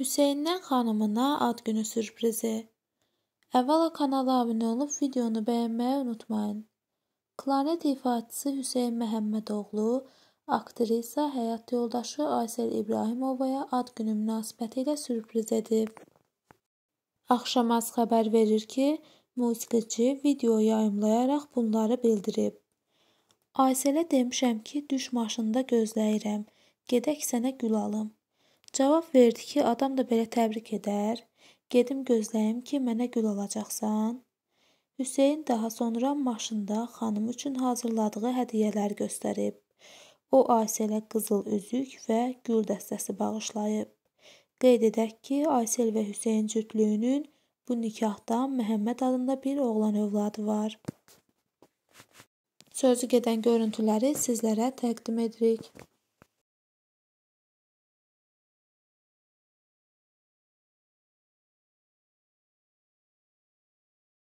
Hüseyndən xanımına ad günü sürprizi. Əvvəla kanala abunə olub videonu bəyənməyi unutmayın. Klanet ifaçısı Hüseyn Məhəmmədoğlu aktrisa həyat yoldaşı Aysel İbrahimovaya ad günü münasibəti ilə sürpriz edib. Axşamaz xəbər verir ki, musiqiçi video yayımlayaraq bunları bildirib. Aysələ demişəm ki, düş maşında gözləyirəm. Gedək sənə gül alım. Cavab verdi ki, adam da belə təbrik edər. Gedim gözləyim ki, mənə gül alacaqsan. Hüseyn daha sonra maşında xanım üçün hazırladığı hədiyyələri göstərib. O Aysələ qızıl üzük və gül dəstəsi bağışlayıb. Qeyd edək ki, Aysel və Hüseyn cütlüyünün bu nikahdan Məhəmməd adında bir oğlan övladı var. Sözü gedən görüntüləri sizlərə təqdim edirik.